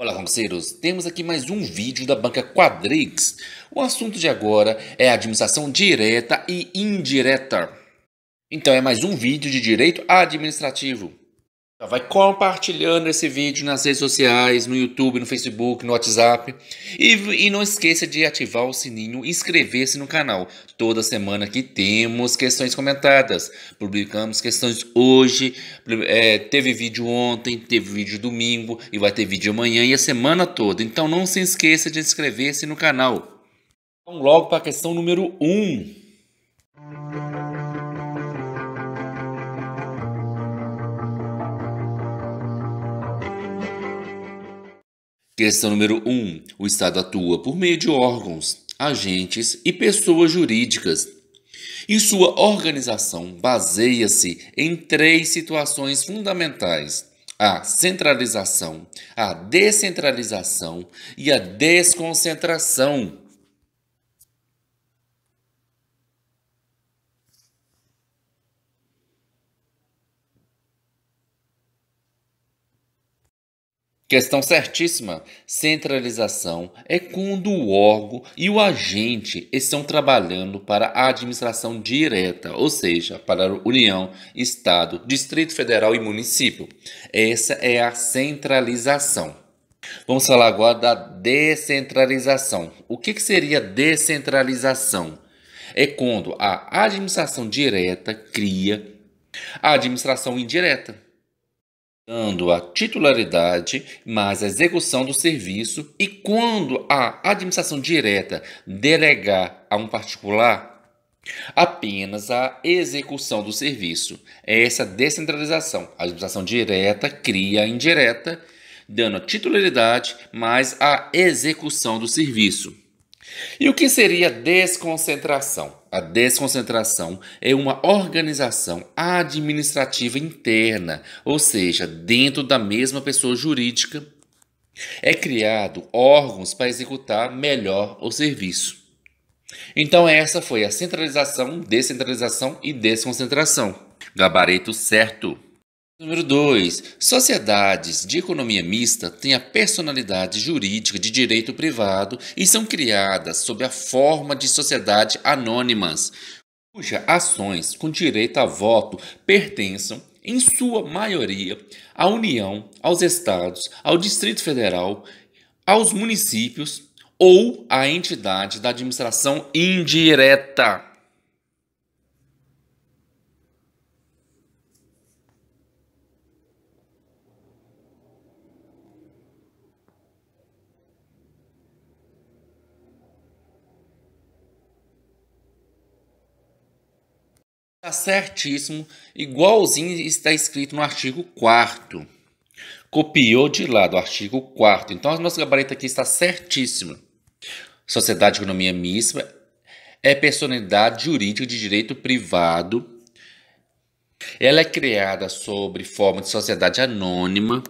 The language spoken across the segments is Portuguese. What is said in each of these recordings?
Olá, concurseiros! Temos aqui mais um vídeo da banca Quadrix. O assunto de agora é administração direta e indireta. Então, é mais um vídeo de direito administrativo. Tá, vai compartilhando esse vídeo nas redes sociais, no YouTube, no Facebook, no WhatsApp. E, e não esqueça de ativar o sininho e inscrever-se no canal. Toda semana que temos questões comentadas. Publicamos questões hoje, é, teve vídeo ontem, teve vídeo domingo e vai ter vídeo amanhã e a semana toda. Então não se esqueça de inscrever-se no canal. Vamos logo para a questão número 1. Um. Questão número 1. Um, o Estado atua por meio de órgãos, agentes e pessoas jurídicas. E sua organização baseia-se em três situações fundamentais: a centralização, a descentralização e a desconcentração. Questão certíssima. Centralização é quando o órgão e o agente estão trabalhando para a administração direta, ou seja, para a União, Estado, Distrito Federal e município. Essa é a centralização. Vamos falar agora da descentralização. O que, que seria descentralização? É quando a administração direta cria a administração indireta dando a titularidade, mas a execução do serviço e quando a administração direta delegar a um particular, apenas a execução do serviço. É essa descentralização. A administração direta cria a indireta, dando a titularidade, mas a execução do serviço. E o que seria desconcentração? A desconcentração é uma organização administrativa interna, ou seja, dentro da mesma pessoa jurídica, é criado órgãos para executar melhor o serviço. Então essa foi a centralização, descentralização e desconcentração. Gabarito certo. Número 2. Sociedades de economia mista têm a personalidade jurídica de direito privado e são criadas sob a forma de sociedades anônimas, cujas ações com direito a voto pertençam, em sua maioria, à União, aos Estados, ao Distrito Federal, aos municípios ou à entidade da administração indireta. Está certíssimo, igualzinho está escrito no artigo 4 Copiou de lá do artigo 4 Então, o nosso gabarito aqui está certíssimo. Sociedade de economia mista é personalidade jurídica de direito privado. Ela é criada sobre forma de sociedade anônima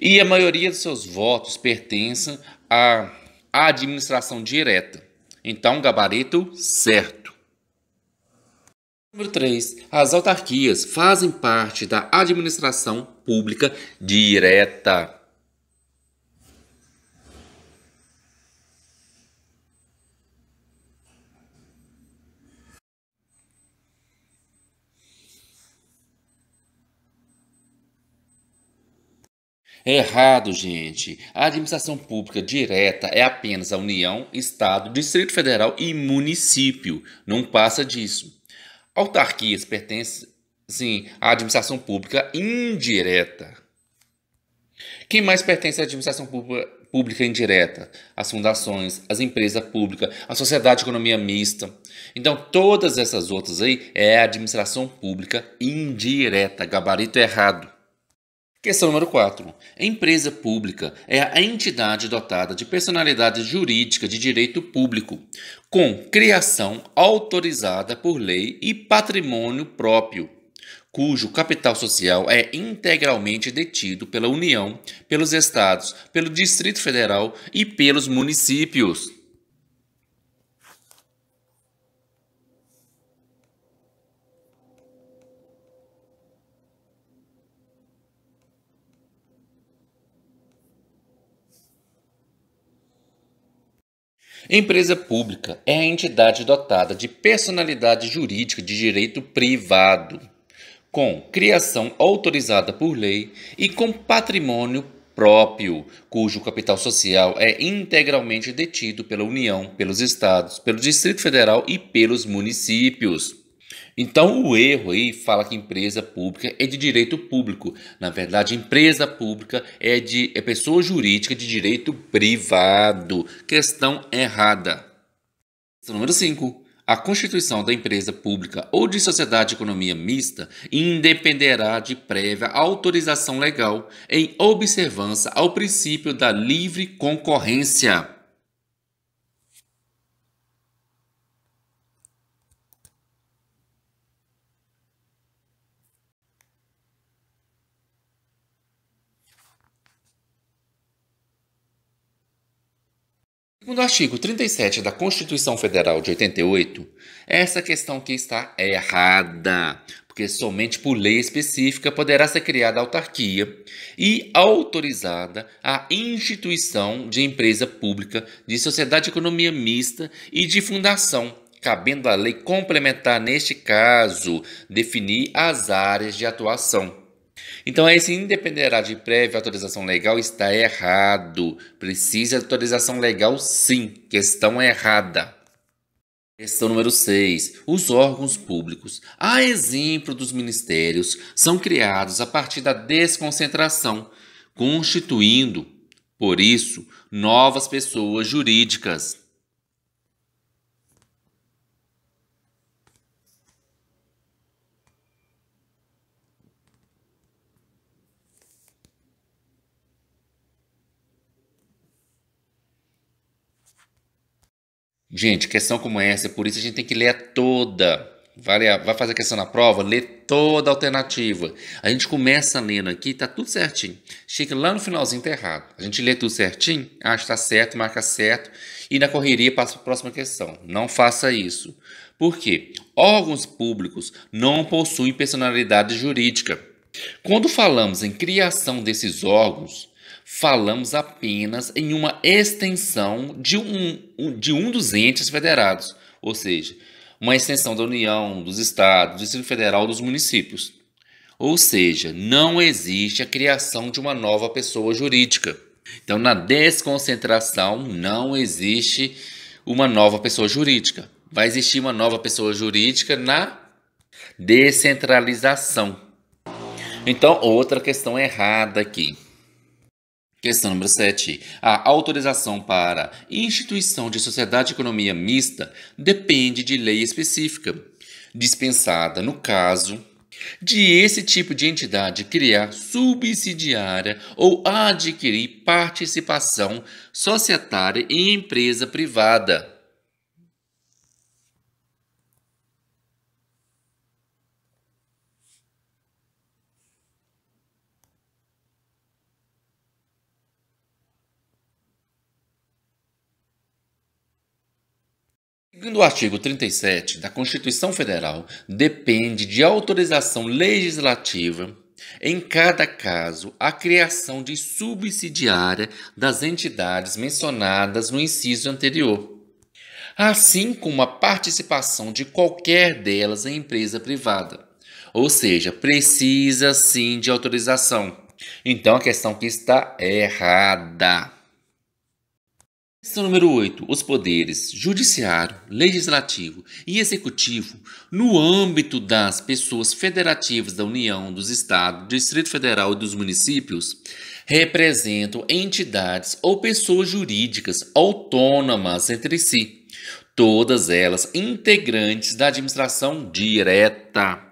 e a maioria dos seus votos pertencem à administração direta. Então, gabarito certo. Número 3. As autarquias fazem parte da administração pública direta. errado, gente. A administração pública direta é apenas a União, Estado, Distrito Federal e município. Não passa disso. Autarquias pertencem à administração pública indireta. Quem mais pertence à administração pública, indireta? As fundações, as empresas públicas, a sociedade de economia mista. Então, todas essas outras aí é a administração pública indireta, gabarito errado. Questão número 4. Empresa pública é a entidade dotada de personalidade jurídica de direito público, com criação autorizada por lei e patrimônio próprio, cujo capital social é integralmente detido pela União, pelos Estados, pelo Distrito Federal e pelos municípios. Empresa pública é a entidade dotada de personalidade jurídica de direito privado, com criação autorizada por lei e com patrimônio próprio, cujo capital social é integralmente detido pela União, pelos estados, pelo Distrito Federal e pelos municípios. Então, o erro aí fala que empresa pública é de direito público. Na verdade, empresa pública é de é pessoa jurídica de direito privado. Questão errada. Questão número 5. A constituição da empresa pública ou de sociedade de economia mista independerá de prévia autorização legal em observância ao princípio da livre concorrência. Segundo o artigo 37 da Constituição Federal de 88, essa questão que está errada, porque somente por lei específica poderá ser criada a autarquia e autorizada a instituição de empresa pública, de sociedade de economia mista e de fundação, cabendo à lei complementar, neste caso, definir as áreas de atuação. Então, esse independerá de prévia autorização legal está errado. Precisa de autorização legal, sim. Questão errada. Questão número 6. Os órgãos públicos, a exemplo dos ministérios, são criados a partir da desconcentração, constituindo, por isso, novas pessoas jurídicas. Gente, questão como essa, por isso a gente tem que ler toda. Vale a, vai fazer a questão na prova, lê toda a alternativa. A gente começa lendo aqui, tá tudo certinho. Chega lá no finalzinho, tá errado. A gente lê tudo certinho, acha que tá certo, marca certo e na correria passa para a próxima questão. Não faça isso. Por quê? Órgãos públicos não possuem personalidade jurídica. Quando falamos em criação desses órgãos, falamos apenas em uma extensão de um, de um dos entes federados, ou seja, uma extensão da União, dos Estados, do Distrito Federal, dos municípios. Ou seja, não existe a criação de uma nova pessoa jurídica. Então, na desconcentração, não existe uma nova pessoa jurídica. Vai existir uma nova pessoa jurídica na descentralização. Então, outra questão errada aqui. Questão número 7. A autorização para instituição de sociedade de economia mista depende de lei específica, dispensada no caso de esse tipo de entidade criar subsidiária ou adquirir participação societária em empresa privada. cumprindo o artigo 37 da Constituição Federal, depende de autorização legislativa, em cada caso, a criação de subsidiária das entidades mencionadas no inciso anterior, assim como a participação de qualquer delas em empresa privada. Ou seja, precisa sim de autorização. Então a questão que está errada. Questão número 8. Os poderes judiciário, legislativo e executivo, no âmbito das pessoas federativas da União, dos Estados, Distrito Federal e dos municípios, representam entidades ou pessoas jurídicas autônomas entre si, todas elas integrantes da administração direta.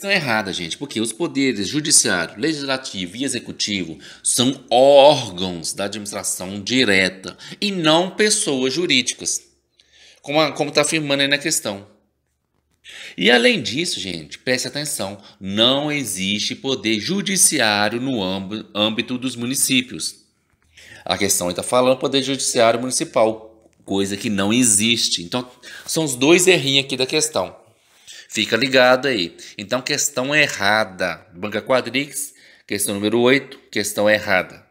Estão errada, gente, porque os poderes judiciário, legislativo e executivo são órgãos da administração direta e não pessoas jurídicas, como está afirmando aí na questão. E além disso, gente, preste atenção: não existe poder judiciário no âmbito dos municípios. A questão está falando poder judiciário municipal, coisa que não existe. Então, são os dois errinhos aqui da questão. Fica ligado aí. Então, questão errada. Banca Quadrix, questão número 8, questão errada.